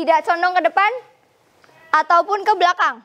tidak condong ke depan ataupun ke belakang.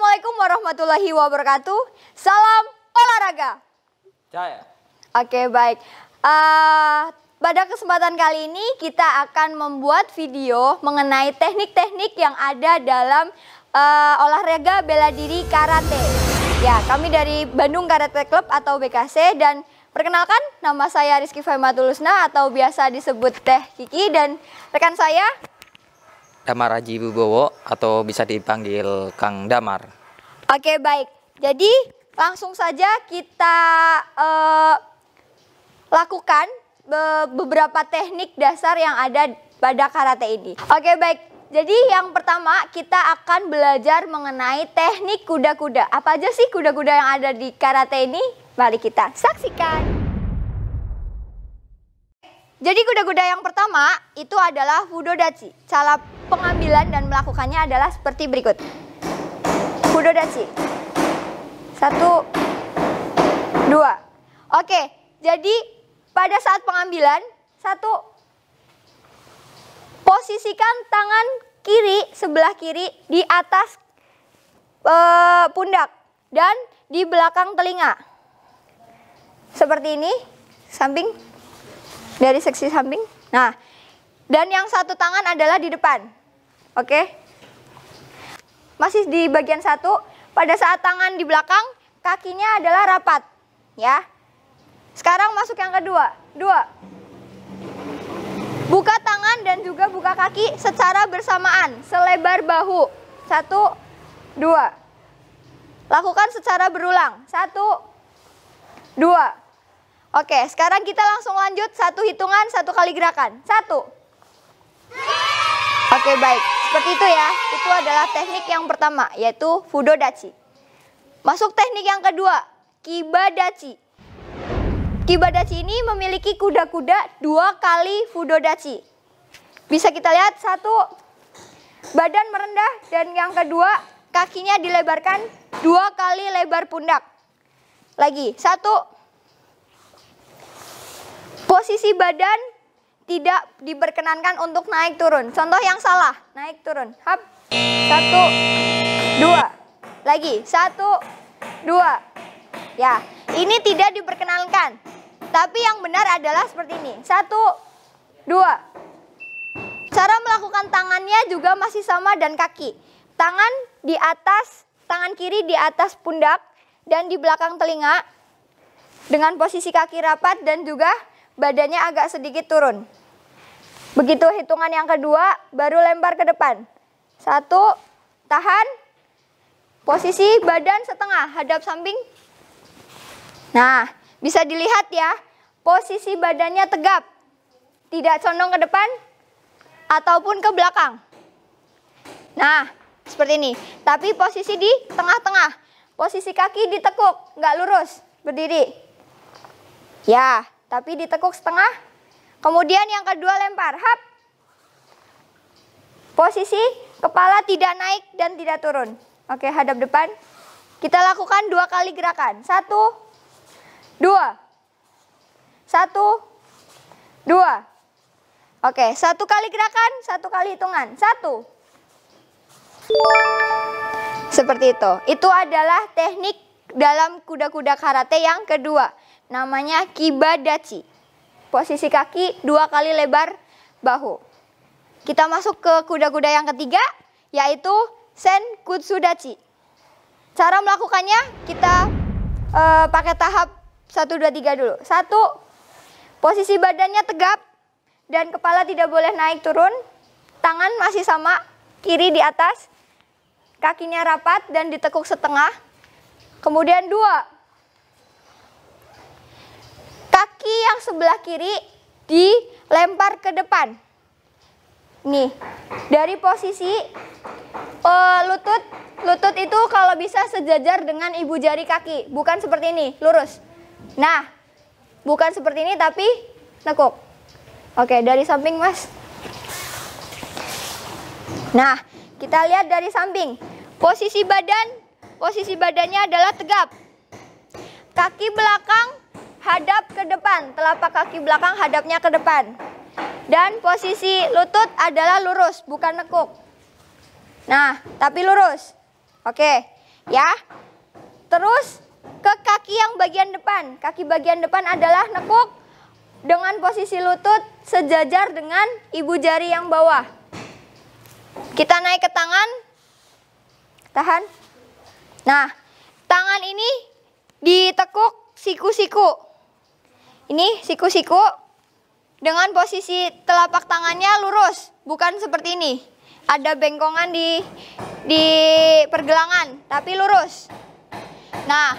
Assalamualaikum warahmatullahi wabarakatuh. Salam olahraga. Jaya. Oke, baik. Uh, pada kesempatan kali ini kita akan membuat video mengenai teknik-teknik yang ada dalam uh, olahraga bela diri karate. Ya, kami dari Bandung Karate Club atau BKC dan Perkenalkan, nama saya Rizky Faimatulusna atau biasa disebut Teh Kiki dan rekan saya Damar Haji Wibowo atau bisa dipanggil Kang Damar. Oke baik, jadi langsung saja kita uh, lakukan be beberapa teknik dasar yang ada pada karate ini. Oke baik, jadi yang pertama kita akan belajar mengenai teknik kuda-kuda. Apa aja sih kuda-kuda yang ada di karate ini? Mari kita saksikan. Jadi kuda-kuda yang pertama itu adalah Fudodachi. Cara pengambilan dan melakukannya adalah seperti berikut. Fudodachi. Satu, dua. Oke, jadi pada saat pengambilan, satu, posisikan tangan kiri, sebelah kiri di atas e, pundak dan di belakang telinga. Seperti ini, samping dari seksi samping. Nah, dan yang satu tangan adalah di depan. Oke. Masih di bagian satu, pada saat tangan di belakang, kakinya adalah rapat, ya. Sekarang masuk yang kedua. Dua. Buka tangan dan juga buka kaki secara bersamaan, selebar bahu. Satu, dua. Lakukan secara berulang. Satu, dua. Oke, sekarang kita langsung lanjut satu hitungan, satu kali gerakan. Satu. Oke, baik. Seperti itu ya. Itu adalah teknik yang pertama, yaitu fudo dachi. Masuk teknik yang kedua, kiba dachi. Kiba dachi ini memiliki kuda-kuda dua kali fudo dachi. Bisa kita lihat, satu, badan merendah, dan yang kedua, kakinya dilebarkan dua kali lebar pundak. Lagi, satu, Posisi badan tidak diperkenankan untuk naik turun. Contoh yang salah, naik turun. Hap. Satu, dua. Lagi, satu, dua. Ya, ini tidak diperkenankan. Tapi yang benar adalah seperti ini. Satu, dua. Cara melakukan tangannya juga masih sama dan kaki. Tangan di atas, tangan kiri di atas pundak dan di belakang telinga. Dengan posisi kaki rapat dan juga badannya agak sedikit turun. Begitu hitungan yang kedua, baru lempar ke depan. Satu, tahan. Posisi badan setengah, hadap samping. Nah, bisa dilihat ya, posisi badannya tegap. Tidak condong ke depan ataupun ke belakang. Nah, seperti ini. Tapi posisi di tengah-tengah. Posisi kaki ditekuk, nggak lurus, berdiri. Ya, tapi ditekuk setengah. Kemudian yang kedua lempar, hap. Posisi kepala tidak naik dan tidak turun. Oke, hadap depan. Kita lakukan dua kali gerakan. Satu, dua. Satu, dua. Oke, satu kali gerakan, satu kali hitungan. Satu. Seperti itu. Itu adalah teknik dalam kuda-kuda karate yang kedua namanya kibadachi. Posisi kaki dua kali lebar bahu. Kita masuk ke kuda-kuda yang ketiga, yaitu senkutsudachi. Cara melakukannya kita e, pakai tahap 1, 2, 3 dulu. Satu, posisi badannya tegap dan kepala tidak boleh naik turun. Tangan masih sama, kiri di atas, kakinya rapat dan ditekuk setengah. Kemudian dua, kaki yang sebelah kiri dilempar ke depan. Nih, dari posisi uh, lutut, lutut itu kalau bisa sejajar dengan ibu jari kaki, bukan seperti ini, lurus. Nah, bukan seperti ini tapi nekuk. Oke, dari samping, Mas. Nah, kita lihat dari samping. Posisi badan, posisi badannya adalah tegap. Kaki belakang Hadap ke depan, telapak kaki belakang hadapnya ke depan. Dan posisi lutut adalah lurus, bukan nekuk. Nah, tapi lurus. Oke, ya. Terus ke kaki yang bagian depan. Kaki bagian depan adalah nekuk dengan posisi lutut sejajar dengan ibu jari yang bawah. Kita naik ke tangan. Tahan. Nah, tangan ini ditekuk siku-siku. Ini siku-siku dengan posisi telapak tangannya lurus, bukan seperti ini. Ada bengkongan di di pergelangan, tapi lurus. Nah,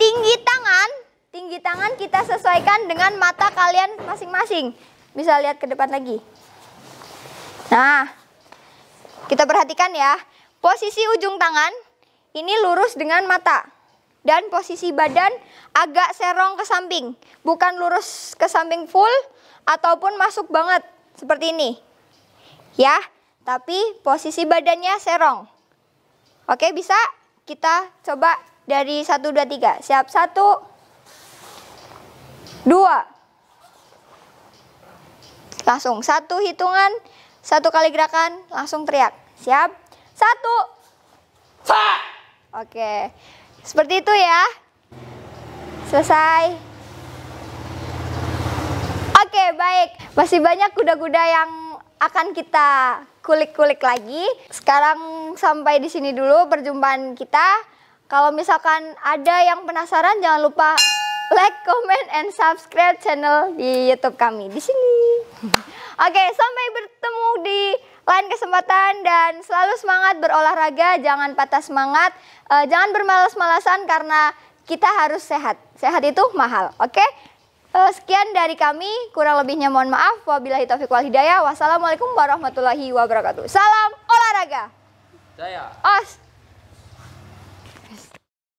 tinggi tangan, tinggi tangan kita sesuaikan dengan mata kalian masing-masing. Bisa lihat ke depan lagi. Nah, kita perhatikan ya. Posisi ujung tangan ini lurus dengan mata dan posisi badan agak serong ke samping, bukan lurus ke samping full ataupun masuk banget seperti ini. Ya, tapi posisi badannya serong. Oke, bisa? Kita coba dari 1 2 3. Siap 1 2 Langsung satu hitungan, satu kali gerakan, langsung teriak. Siap? Satu. Sa. Oke. Seperti itu ya. Selesai. Oke, baik. Masih banyak kuda-kuda yang akan kita kulik-kulik lagi. Sekarang sampai di sini dulu perjumpaan kita. Kalau misalkan ada yang penasaran jangan lupa like, comment, and subscribe channel di YouTube kami di sini. Oke, sampai bertemu di lain kesempatan dan selalu semangat berolahraga, jangan patah semangat, e, jangan bermalas-malasan karena kita harus sehat. Sehat itu mahal, oke? E, sekian dari kami, kurang lebihnya mohon maaf. Wabillahi taufiq wal hidayah. Wassalamualaikum warahmatullahi wabarakatuh. Salam olahraga. Jaya. Os.